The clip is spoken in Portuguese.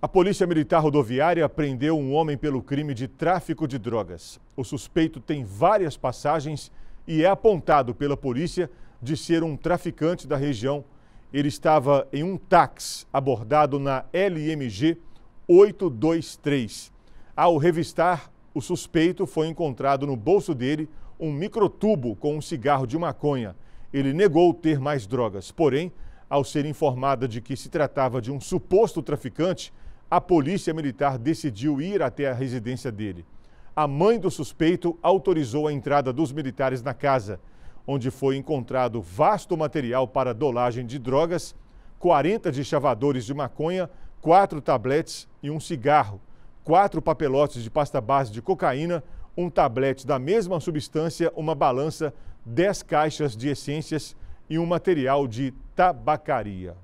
A Polícia Militar Rodoviária prendeu um homem pelo crime de tráfico de drogas. O suspeito tem várias passagens e é apontado pela polícia de ser um traficante da região. Ele estava em um táxi abordado na LMG 823. Ao revistar, o suspeito foi encontrado no bolso dele um microtubo com um cigarro de maconha. Ele negou ter mais drogas, porém, ao ser informada de que se tratava de um suposto traficante, a polícia militar decidiu ir até a residência dele. A mãe do suspeito autorizou a entrada dos militares na casa, onde foi encontrado vasto material para dolagem de drogas, 40 de chavadores de maconha, quatro tabletes e um cigarro, quatro papelotes de pasta base de cocaína, um tablete da mesma substância, uma balança, 10 caixas de essências e um material de tabacaria.